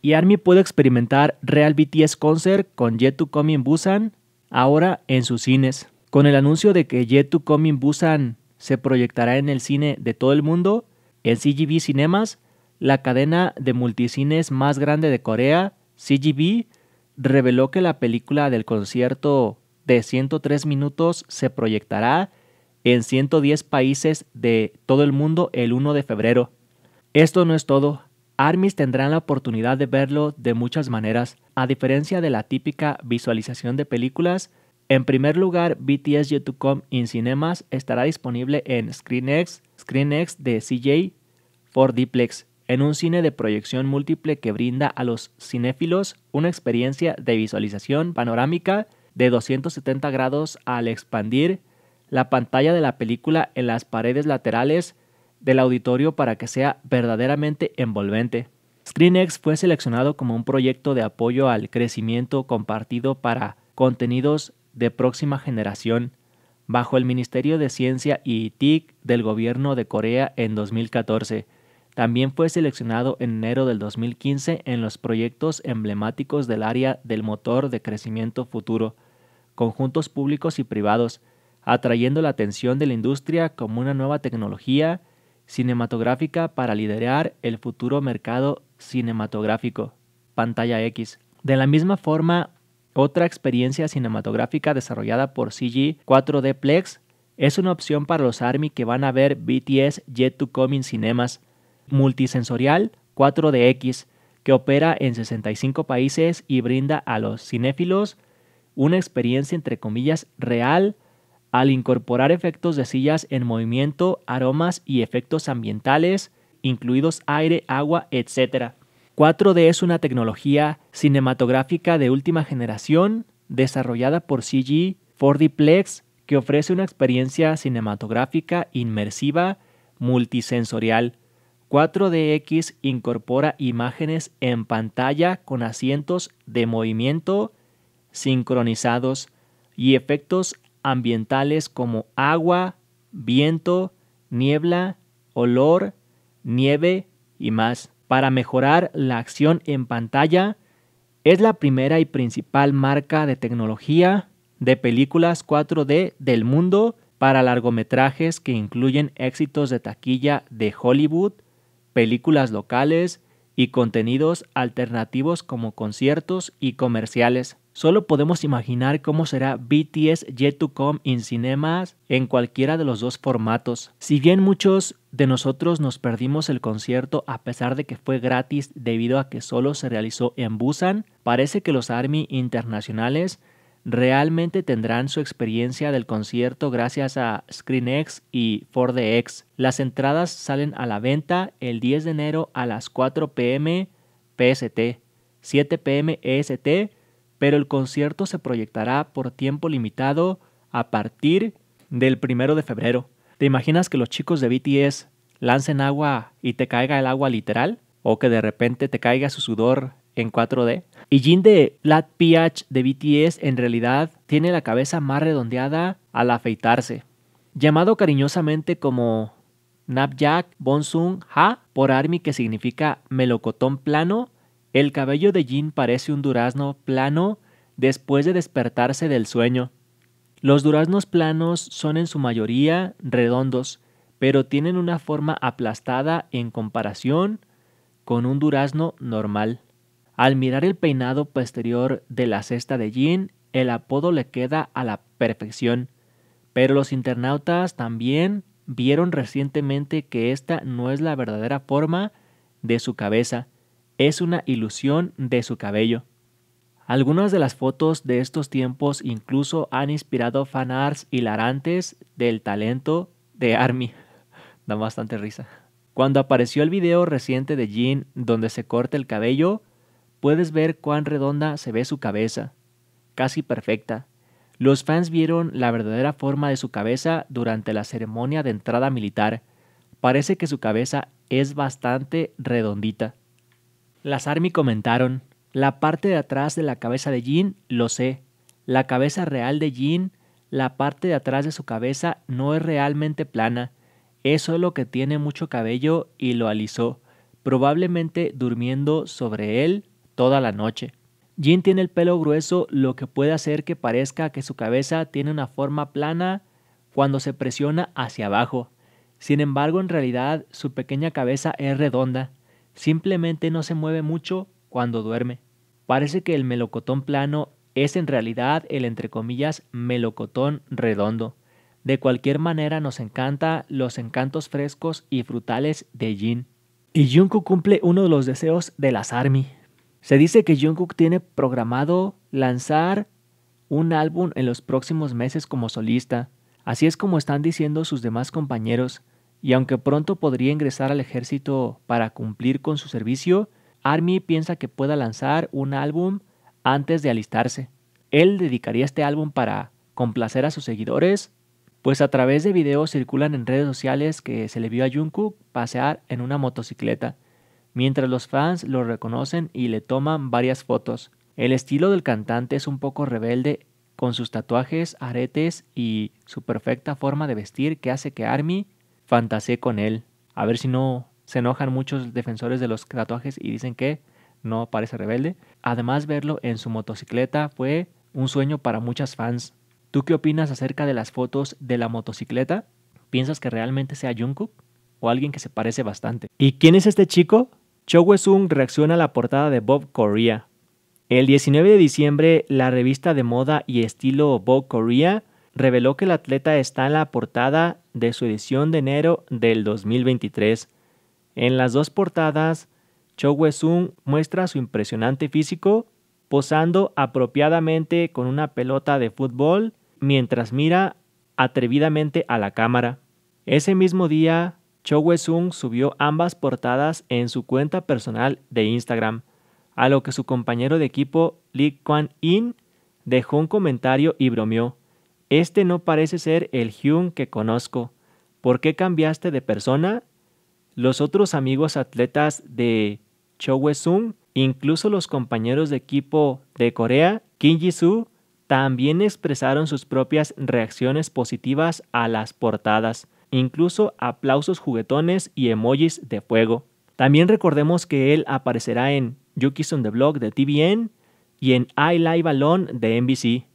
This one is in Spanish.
Y Army puede experimentar Real BTS Concert con Yet to Come in Busan ahora en sus cines. Con el anuncio de que Yet to Come in Busan se proyectará en el cine de todo el mundo, en CGV Cinemas, la cadena de multicines más grande de Corea, CGV, reveló que la película del concierto de 103 minutos se proyectará en 110 países de todo el mundo el 1 de febrero. Esto no es todo. Armis tendrán la oportunidad de verlo de muchas maneras. A diferencia de la típica visualización de películas, en primer lugar, BTS YouTube.com in Cinemas estará disponible en ScreenX, ScreenX de CJ, for Diplex, en un cine de proyección múltiple que brinda a los cinéfilos una experiencia de visualización panorámica de 270 grados al expandir la pantalla de la película en las paredes laterales del auditorio para que sea verdaderamente envolvente. ScreenX fue seleccionado como un proyecto de apoyo al crecimiento compartido para contenidos de próxima generación bajo el Ministerio de Ciencia y TIC del gobierno de Corea en 2014. También fue seleccionado en enero del 2015 en los proyectos emblemáticos del área del motor de crecimiento futuro conjuntos públicos y privados, atrayendo la atención de la industria como una nueva tecnología cinematográfica para liderar el futuro mercado cinematográfico, pantalla X. De la misma forma, otra experiencia cinematográfica desarrollada por CG 4D Plex es una opción para los ARMY que van a ver BTS Jet to Coming Cinemas, multisensorial 4DX, que opera en 65 países y brinda a los cinéfilos una experiencia entre comillas real al incorporar efectos de sillas en movimiento, aromas y efectos ambientales, incluidos aire, agua, etc. 4D es una tecnología cinematográfica de última generación desarrollada por CG 4Dplex que ofrece una experiencia cinematográfica inmersiva multisensorial. 4DX incorpora imágenes en pantalla con asientos de movimiento, sincronizados y efectos ambientales como agua, viento, niebla, olor, nieve y más. Para mejorar la acción en pantalla, es la primera y principal marca de tecnología de películas 4D del mundo para largometrajes que incluyen éxitos de taquilla de Hollywood, películas locales y contenidos alternativos como conciertos y comerciales. Solo podemos imaginar cómo será BTS Yet to Come in cinemas en cualquiera de los dos formatos. Si bien muchos de nosotros nos perdimos el concierto a pesar de que fue gratis debido a que solo se realizó en Busan, parece que los ARMY internacionales realmente tendrán su experiencia del concierto gracias a ScreenX y 4DX. Las entradas salen a la venta el 10 de enero a las 4 pm PST, 7 pm EST pero el concierto se proyectará por tiempo limitado a partir del primero de febrero. ¿Te imaginas que los chicos de BTS lancen agua y te caiga el agua literal? ¿O que de repente te caiga su sudor en 4D? Y Jin de Lat PH de BTS en realidad tiene la cabeza más redondeada al afeitarse. Llamado cariñosamente como Napjak Bonsung Ha por Army, que significa melocotón plano, el cabello de Jin parece un durazno plano después de despertarse del sueño. Los duraznos planos son en su mayoría redondos, pero tienen una forma aplastada en comparación con un durazno normal. Al mirar el peinado posterior de la cesta de Jin, el apodo le queda a la perfección, pero los internautas también vieron recientemente que esta no es la verdadera forma de su cabeza, es una ilusión de su cabello. Algunas de las fotos de estos tiempos incluso han inspirado fanarts hilarantes del talento de Army. Da bastante risa. Cuando apareció el video reciente de Jean donde se corta el cabello, puedes ver cuán redonda se ve su cabeza, casi perfecta. Los fans vieron la verdadera forma de su cabeza durante la ceremonia de entrada militar. Parece que su cabeza es bastante redondita. Las Army comentaron, la parte de atrás de la cabeza de Jin lo sé. La cabeza real de Jin, la parte de atrás de su cabeza no es realmente plana. Es lo que tiene mucho cabello y lo alisó, probablemente durmiendo sobre él toda la noche. Jin tiene el pelo grueso, lo que puede hacer que parezca que su cabeza tiene una forma plana cuando se presiona hacia abajo. Sin embargo, en realidad su pequeña cabeza es redonda. Simplemente no se mueve mucho cuando duerme. Parece que el melocotón plano es en realidad el entre comillas melocotón redondo. De cualquier manera nos encanta los encantos frescos y frutales de Jin. Y Jungkook cumple uno de los deseos de las ARMY. Se dice que Jungkook tiene programado lanzar un álbum en los próximos meses como solista. Así es como están diciendo sus demás compañeros y aunque pronto podría ingresar al ejército para cumplir con su servicio, Army piensa que pueda lanzar un álbum antes de alistarse. Él dedicaría este álbum para complacer a sus seguidores, pues a través de videos circulan en redes sociales que se le vio a Jungkook pasear en una motocicleta, mientras los fans lo reconocen y le toman varias fotos. El estilo del cantante es un poco rebelde con sus tatuajes, aretes y su perfecta forma de vestir que hace que Army fantaseé con él. A ver si no se enojan muchos defensores de los tatuajes y dicen que no parece rebelde. Además, verlo en su motocicleta fue un sueño para muchas fans. ¿Tú qué opinas acerca de las fotos de la motocicleta? ¿Piensas que realmente sea Jungkook o alguien que se parece bastante? ¿Y quién es este chico? Cho Sung reacciona a la portada de Bob Korea. El 19 de diciembre, la revista de moda y estilo Bob Korea reveló que el atleta está en la portada de su edición de enero del 2023. En las dos portadas, Cho Hwe-sung muestra su impresionante físico posando apropiadamente con una pelota de fútbol mientras mira atrevidamente a la cámara. Ese mismo día, Cho Hwe-sung subió ambas portadas en su cuenta personal de Instagram, a lo que su compañero de equipo Lee Kwan In dejó un comentario y bromeó. Este no parece ser el Hyun que conozco. ¿Por qué cambiaste de persona? Los otros amigos atletas de Chowesung, sung incluso los compañeros de equipo de Corea, Kim Ji-soo, también expresaron sus propias reacciones positivas a las portadas, incluso aplausos juguetones y emojis de fuego. También recordemos que él aparecerá en Yuki's on the blog de TVN y en I Live Alone de NBC.